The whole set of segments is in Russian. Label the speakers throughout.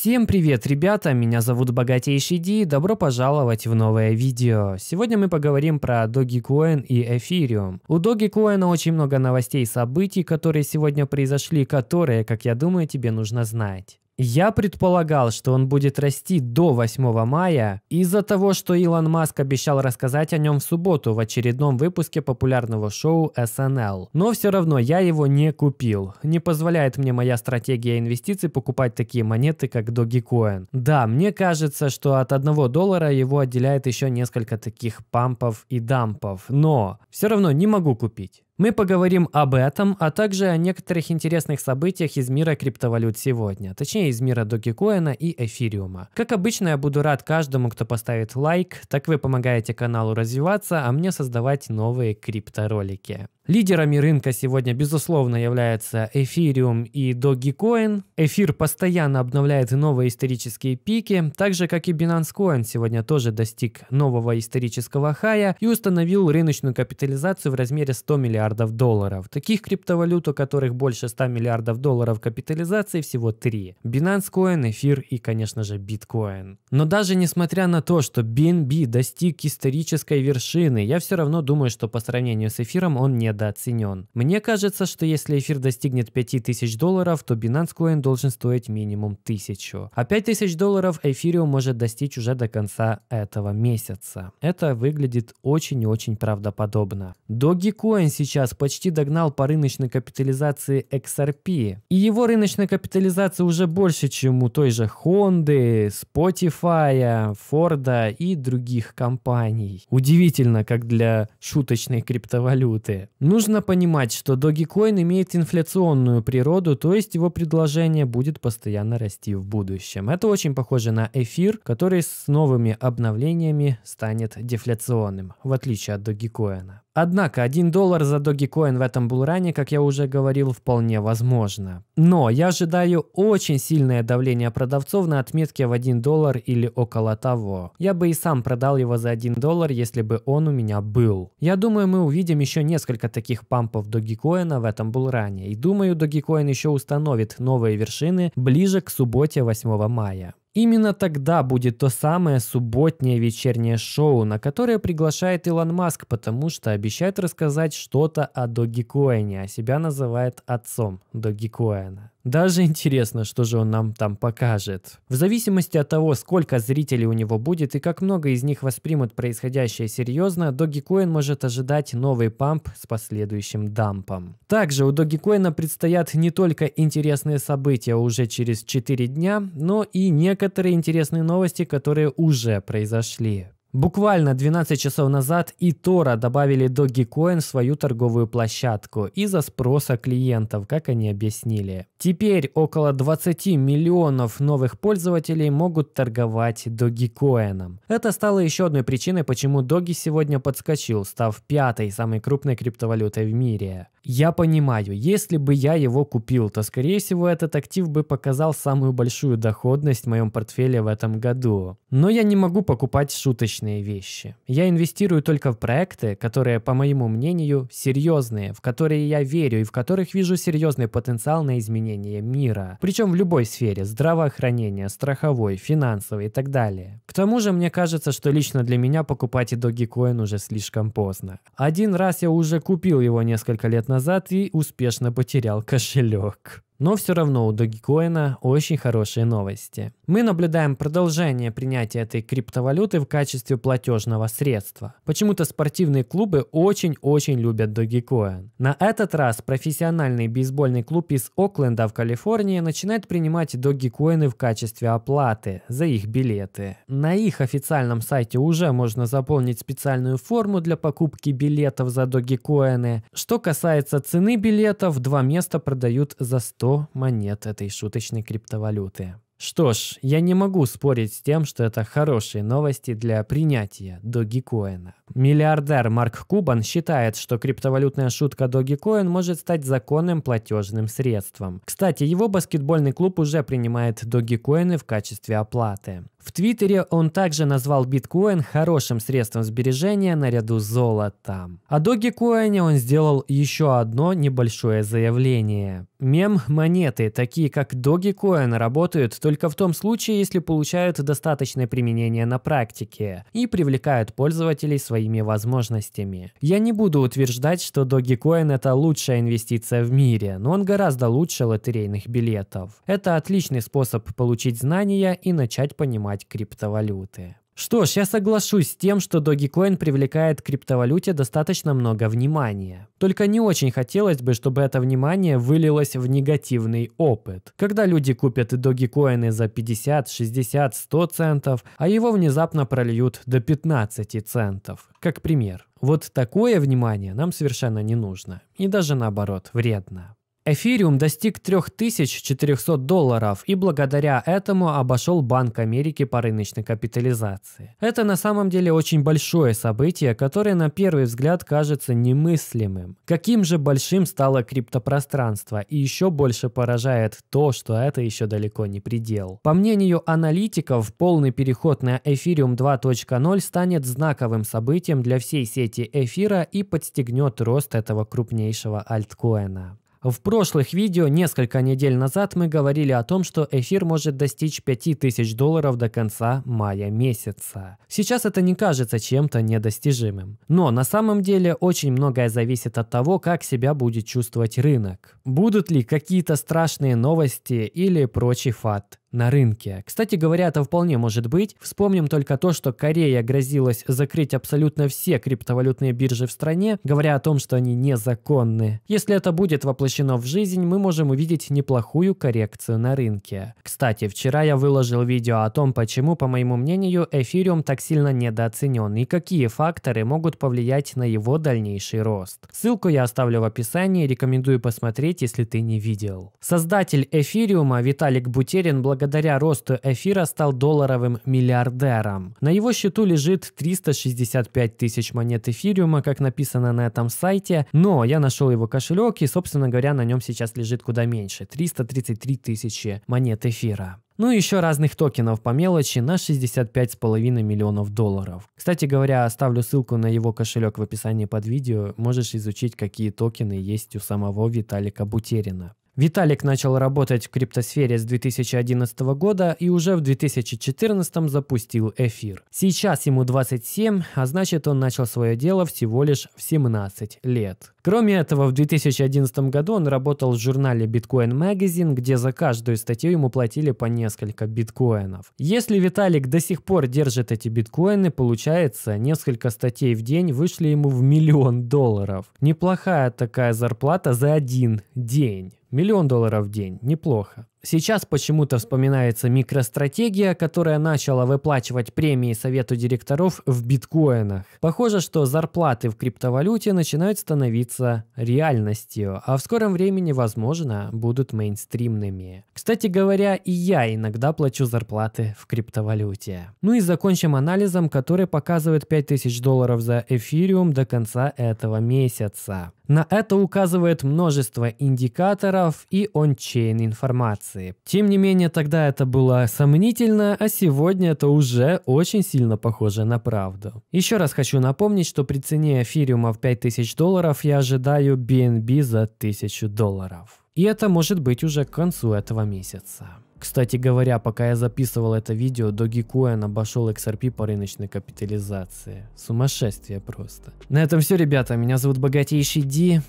Speaker 1: Всем привет, ребята! Меня зовут Богатейший Ди, добро пожаловать в новое видео. Сегодня мы поговорим про Dogecoin и Ethereum. У Dogecoin очень много новостей и событий, которые сегодня произошли, которые, как я думаю, тебе нужно знать. Я предполагал, что он будет расти до 8 мая из-за того, что Илон Маск обещал рассказать о нем в субботу в очередном выпуске популярного шоу SNL. Но все равно я его не купил. Не позволяет мне моя стратегия инвестиций покупать такие монеты, как Dogecoin. Да, мне кажется, что от одного доллара его отделяет еще несколько таких пампов и дампов, но все равно не могу купить. Мы поговорим об этом, а также о некоторых интересных событиях из мира криптовалют сегодня, точнее из мира Dogecoin и эфириума. Как обычно, я буду рад каждому, кто поставит лайк, так вы помогаете каналу развиваться, а мне создавать новые крипторолики. Лидерами рынка сегодня, безусловно, являются Эфириум и Dogecoin. Эфир постоянно обновляет новые исторические пики, так же, как и Binance Coin сегодня тоже достиг нового исторического хая и установил рыночную капитализацию в размере 100 миллиардов долларов. Таких криптовалют, у которых больше 100 миллиардов долларов капитализации, всего три. Binance Coin, Эфир и, конечно же, Bitcoin. Но даже несмотря на то, что BNB достиг исторической вершины, я все равно думаю, что по сравнению с эфиром он не недооценен. Мне кажется, что если эфир достигнет 5000 долларов, то Binance Coin должен стоить минимум 1000. А 5000 долларов эфириум может достичь уже до конца этого месяца. Это выглядит очень и очень правдоподобно. Dogecoin сейчас почти догнал по рыночной капитализации XRP. И его рыночная капитализация уже больше, чем у той же Honda, Spotify, Ford и других компаний. Удивительно, как для шуточной криптовалюты. Нужно понимать, что Dogecoin имеет инфляционную природу, то есть его предложение будет постоянно расти в будущем. Это очень похоже на эфир, который с новыми обновлениями станет дефляционным, в отличие от Dogecoin. Однако 1 доллар за Dogecoin в этом булране, как я уже говорил, вполне возможно. Но я ожидаю очень сильное давление продавцов на отметке в 1 доллар или около того. Я бы и сам продал его за 1 доллар, если бы он у меня был. Я думаю, мы увидим еще несколько таких пампов Dogecoin в этом булране. И думаю, Dogecoin еще установит новые вершины ближе к субботе 8 мая. Именно тогда будет то самое субботнее вечернее шоу, на которое приглашает Илон Маск, потому что обещает рассказать что-то о Догикоине, а себя называет отцом Догикоина. Даже интересно, что же он нам там покажет. В зависимости от того, сколько зрителей у него будет и как много из них воспримут происходящее серьезно, Dogecoin может ожидать новый памп с последующим дампом. Также у Dogecoin предстоят не только интересные события уже через 4 дня, но и некоторые интересные новости, которые уже произошли. Буквально 12 часов назад и Тора добавили Dogecoin в свою торговую площадку из-за спроса клиентов, как они объяснили. Теперь около 20 миллионов новых пользователей могут торговать Dogecoin. Это стало еще одной причиной, почему Доги сегодня подскочил, став пятой самой крупной криптовалютой в мире. Я понимаю, если бы я его купил, то скорее всего этот актив бы показал самую большую доходность в моем портфеле в этом году. Но я не могу покупать шуточки личные вещи. Я инвестирую только в проекты, которые, по моему мнению, серьезные, в которые я верю и в которых вижу серьезный потенциал на изменение мира. Причем в любой сфере – здравоохранения, страховой, финансовой и так далее. К тому же мне кажется, что лично для меня покупать и Dogecoin уже слишком поздно. Один раз я уже купил его несколько лет назад и успешно потерял кошелек. Но все равно у Dogecoin очень хорошие новости. Мы наблюдаем продолжение принятия этой криптовалюты в качестве платежного средства. Почему-то спортивные клубы очень-очень любят Dogecoin. На этот раз профессиональный бейсбольный клуб из Окленда в Калифорнии начинает принимать Dogecoin в качестве оплаты за их билеты. На их официальном сайте уже можно заполнить специальную форму для покупки билетов за Dogecoin. Что касается цены билетов, два места продают за 100 100 монет этой шуточной криптовалюты. Что ж, я не могу спорить с тем, что это хорошие новости для принятия Dogecoin. Миллиардер Марк Кубан считает, что криптовалютная шутка Dogecoin может стать законным платежным средством. Кстати, его баскетбольный клуб уже принимает Dogecoinы в качестве оплаты. В Твиттере он также назвал биткоин хорошим средством сбережения наряду с золотом. О Dogecoin он сделал еще одно небольшое заявление. Мем-монеты, такие как Dogecoin, работают только в том случае, если получают достаточное применение на практике и привлекают пользователей своими возможностями. Я не буду утверждать, что Dogecoin – это лучшая инвестиция в мире, но он гораздо лучше лотерейных билетов. Это отличный способ получить знания и начать понимать мать криптовалюты. Что ж, я соглашусь с тем, что Dogecoin привлекает к криптовалюте достаточно много внимания. Только не очень хотелось бы, чтобы это внимание вылилось в негативный опыт. Когда люди купят Dogecoin за 50, 60, 100 центов, а его внезапно прольют до 15 центов. Как пример. Вот такое внимание нам совершенно не нужно. И даже наоборот, вредно. Эфириум достиг 3400 долларов и благодаря этому обошел Банк Америки по рыночной капитализации. Это на самом деле очень большое событие, которое на первый взгляд кажется немыслимым. Каким же большим стало криптопространство и еще больше поражает то, что это еще далеко не предел. По мнению аналитиков, полный переход на Эфириум 2.0 станет знаковым событием для всей сети эфира и подстегнет рост этого крупнейшего альткоина. В прошлых видео несколько недель назад мы говорили о том, что эфир может достичь 5000 долларов до конца мая месяца. Сейчас это не кажется чем-то недостижимым. Но на самом деле очень многое зависит от того, как себя будет чувствовать рынок. Будут ли какие-то страшные новости или прочий фат на рынке. Кстати говоря, это вполне может быть. Вспомним только то, что Корея грозилась закрыть абсолютно все криптовалютные биржи в стране, говоря о том, что они незаконны. Если это будет воплощено в жизнь, мы можем увидеть неплохую коррекцию на рынке. Кстати, вчера я выложил видео о том, почему, по моему мнению, эфириум так сильно недооценен и какие факторы могут повлиять на его дальнейший рост. Ссылку я оставлю в описании, рекомендую посмотреть, если ты не видел. Создатель эфириума Виталик Бутерин благодарен благодаря росту эфира стал долларовым миллиардером. На его счету лежит 365 тысяч монет эфириума, как написано на этом сайте, но я нашел его кошелек и, собственно говоря, на нем сейчас лежит куда меньше – 333 тысячи монет эфира. Ну и еще разных токенов по мелочи на 65,5 миллионов долларов. Кстати говоря, оставлю ссылку на его кошелек в описании под видео, можешь изучить, какие токены есть у самого Виталика Бутерина. Виталик начал работать в криптосфере с 2011 года и уже в 2014 запустил эфир. Сейчас ему 27, а значит он начал свое дело всего лишь в 17 лет. Кроме этого, в 2011 году он работал в журнале Bitcoin Magazine, где за каждую статью ему платили по несколько биткоинов. Если Виталик до сих пор держит эти биткоины, получается, несколько статей в день вышли ему в миллион долларов. Неплохая такая зарплата за один день. Миллион долларов в день, неплохо. Сейчас почему-то вспоминается микростратегия, которая начала выплачивать премии совету директоров в биткоинах. Похоже, что зарплаты в криптовалюте начинают становиться реальностью, а в скором времени, возможно, будут мейнстримными. Кстати говоря, и я иногда плачу зарплаты в криптовалюте. Ну и закончим анализом, который показывает 5000 долларов за эфириум до конца этого месяца. На это указывает множество индикаторов и ончейн информации. Тем не менее, тогда это было сомнительно, а сегодня это уже очень сильно похоже на правду. Еще раз хочу напомнить, что при цене эфириума в 5000 долларов я ожидаю BNB за 1000 долларов. И это может быть уже к концу этого месяца. Кстати говоря, пока я записывал это видео, Dogecoin обошел XRP по рыночной капитализации. Сумасшествие просто. На этом все, ребята. Меня зовут Богатейший Ди.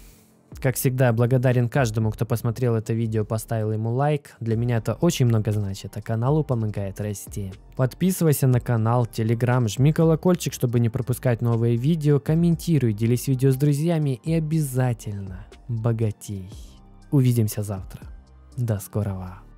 Speaker 1: Как всегда, благодарен каждому, кто посмотрел это видео, поставил ему лайк. Для меня это очень много значит, а каналу помогает расти. Подписывайся на канал, телеграм, жми колокольчик, чтобы не пропускать новые видео, комментируй, делись видео с друзьями и обязательно богатей. Увидимся завтра. До скорого.